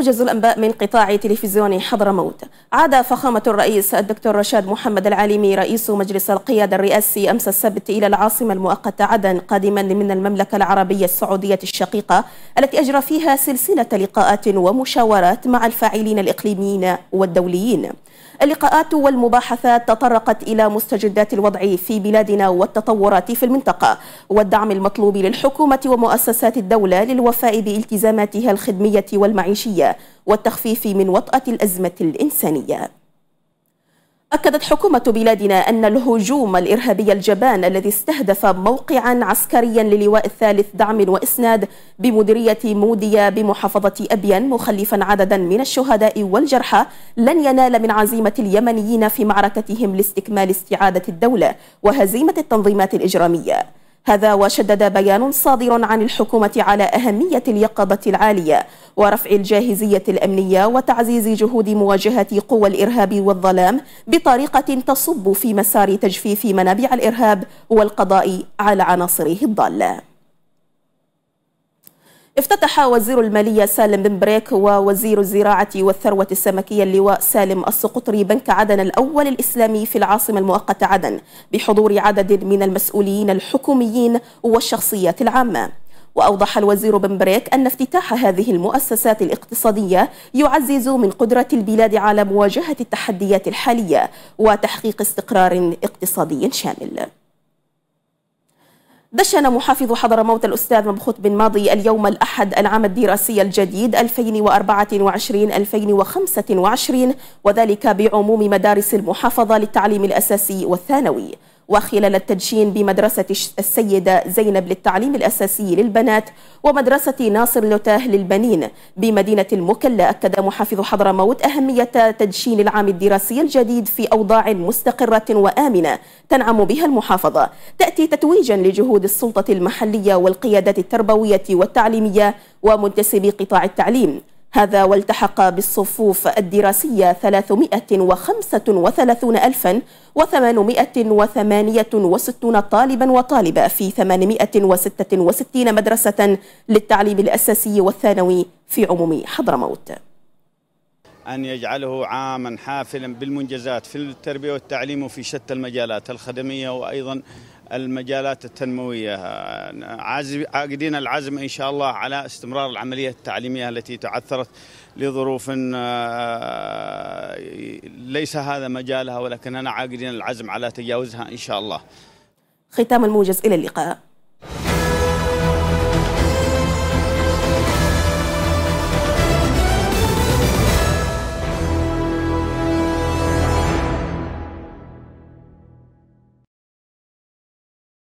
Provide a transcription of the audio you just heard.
موجز الأنباء من قطاع تلفزيون حضرموت عاد فخامة الرئيس الدكتور رشاد محمد العالمي رئيس مجلس القيادة الرئاسي أمس السبت إلى العاصمة المؤقتة عدن قادما من المملكة العربية السعودية الشقيقة التي أجرى فيها سلسلة لقاءات ومشاورات مع الفاعلين الإقليميين والدوليين اللقاءات والمباحثات تطرقت إلى مستجدات الوضع في بلادنا والتطورات في المنطقة والدعم المطلوب للحكومة ومؤسسات الدولة للوفاء بالتزاماتها الخدمية والمعيشية والتخفيف من وطأة الأزمة الإنسانية أكدت حكومة بلادنا أن الهجوم الإرهابي الجبان الذي استهدف موقعا عسكريا للواء الثالث دعم وإسناد بمديرية موديا بمحافظة أبين مخلفا عددا من الشهداء والجرحى لن ينال من عزيمة اليمنيين في معركتهم لاستكمال استعادة الدولة وهزيمة التنظيمات الإجرامية هذا وشدد بيان صادر عن الحكومة على أهمية اليقظة العالية ورفع الجاهزية الأمنية وتعزيز جهود مواجهة قوى الإرهاب والظلام بطريقة تصب في مسار تجفيف منابع الإرهاب والقضاء على عناصره الضالة افتتح وزير المالية سالم بن بريك ووزير الزراعة والثروة السمكية اللواء سالم السقطري بنك عدن الأول الإسلامي في العاصمة المؤقتة عدن بحضور عدد من المسؤولين الحكوميين والشخصيات العامة وأوضح الوزير بن بريك أن افتتاح هذه المؤسسات الاقتصادية يعزز من قدرة البلاد على مواجهة التحديات الحالية وتحقيق استقرار اقتصادي شامل دشن محافظ حضرموت الأستاذ مبخوت بن ماضي اليوم الأحد العام الدراسي الجديد 2024-2025 وذلك بعموم مدارس المحافظة للتعليم الأساسي والثانوي وخلال التدشين بمدرسة السيدة زينب للتعليم الأساسي للبنات ومدرسة ناصر لوتاه للبنين بمدينة المكلا أكد محافظ حضرموت أهمية تدشين العام الدراسي الجديد في أوضاع مستقرة وآمنة تنعم بها المحافظة تأتي تتويجا لجهود السلطة المحلية والقيادات التربوية والتعليمية ومنتسبي قطاع التعليم هذا والتحق بالصفوف الدراسية 335868 طالبا وطالبة في 866 مدرسة للتعليم الأساسي والثانوي في عموم حضرموت أن يجعله عاما حافلا بالمنجزات في التربية والتعليم وفي شتى المجالات الخدمية وأيضا المجالات التنموية عاقدين العزم إن شاء الله على استمرار العملية التعليمية التي تعثرت لظروف آه، ليس هذا مجالها ولكننا عاقدين العزم على تجاوزها إن شاء الله ختام الموجز إلى اللقاء